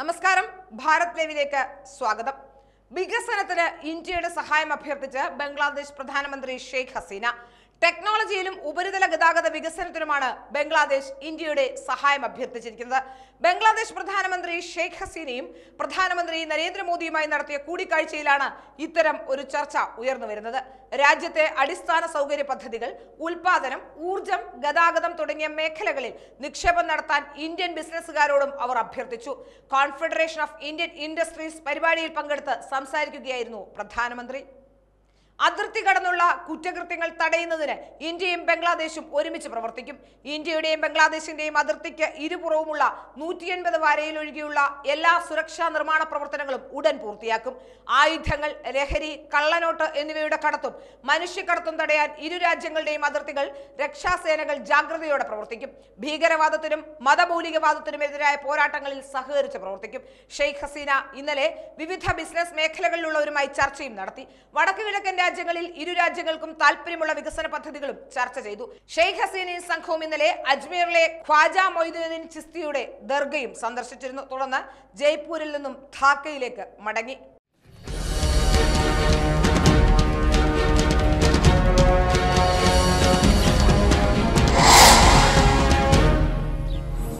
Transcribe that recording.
നമസ്കാരം ഭാരത് ലൈവിലേക്ക് സ്വാഗതം വികസനത്തിന് ഇന്ത്യയുടെ സഹായം അഭ്യർത്ഥിച്ച് ബംഗ്ലാദേശ് പ്രധാനമന്ത്രി ഷെയ്ഖ് ഹസീന ടെക്നോളജിയിലും ഉപരിതല ഗതാഗത വികസനത്തിനുമാണ് ബംഗ്ലാദേശ് ഇന്ത്യയുടെ സഹായം അഭ്യർത്ഥിച്ചിരിക്കുന്നത് ബംഗ്ലാദേശ് പ്രധാനമന്ത്രി ഷെയ്ഖ് ഹസീനയും പ്രധാനമന്ത്രി നരേന്ദ്രമോദിയുമായി നടത്തിയ കൂടിക്കാഴ്ചയിലാണ് ഇത്തരം ഒരു ചർച്ച ഉയർന്നുവരുന്നത് രാജ്യത്തെ അടിസ്ഥാന സൗകര്യ പദ്ധതികൾ ഉൽപാദനം ഊർജം ഗതാഗതം തുടങ്ങിയ മേഖലകളിൽ നിക്ഷേപം നടത്താൻ ഇന്ത്യൻ ബിസിനസ്സുകാരോടും അവർ അഭ്യർത്ഥിച്ചു കോൺഫെഡറേഷൻ ഓഫ് ഇന്ത്യൻ ഇൻഡസ്ട്രീസ് പരിപാടിയിൽ പങ്കെടുത്ത് സംസാരിക്കുകയായിരുന്നു പ്രധാനമന്ത്രി അതിർത്തി കടന്നുള്ള കുറ്റകൃത്യങ്ങൾ തടയുന്നതിന് ഇന്ത്യയും ബംഗ്ലാദേശും ഒരുമിച്ച് പ്രവർത്തിക്കും ഇന്ത്യയുടെയും ബംഗ്ലാദേശിന്റെയും അതിർത്തിക്ക് ഇരുപുറവുമുള്ള നൂറ്റി എൺപത് വരയിൽ ഒഴികെയുള്ള എല്ലാ സുരക്ഷാ നിർമ്മാണ പ്രവർത്തനങ്ങളും ഉടൻ പൂർത്തിയാക്കും ആയുധങ്ങൾ ലഹരി കള്ളനോട്ട് എന്നിവയുടെ കടത്തും മനുഷ്യക്കടത്തും തടയാൻ ഇരു രാജ്യങ്ങളുടെയും അതിർത്തികൾ രക്ഷാസേനകൾ ജാഗ്രതയോടെ പ്രവർത്തിക്കും ഭീകരവാദത്തിനും മതമൗലികവാദത്തിനും എതിരായ പോരാട്ടങ്ങളിൽ സഹകരിച്ച് പ്രവർത്തിക്കും ഷെയ്ഖ് ഹസീന ഇന്നലെ വിവിധ ബിസിനസ് മേഖലകളിലുള്ളവരുമായി ചർച്ചയും നടത്തി വടക്കു കിഴക്കൻ രാജ്യങ്ങളിൽ ഇരു രാജ്യങ്ങൾക്കും താല്പര്യമുള്ള വികസന പദ്ധതികളും ചർച്ച ചെയ്തു ഷെയ്ഖ് ഹസീനയും സംഘവും ഇന്നലെ അജ്മീറിലെ ഖ്വാജ മൊയ്തുദ്ദീൻ ചിസ്തിയുടെ ദർഗയും സന്ദർശിച്ചിരുന്നു തുടർന്ന് ജയ്പൂരിൽ നിന്നും ധാക്കയിലേക്ക് മടങ്ങി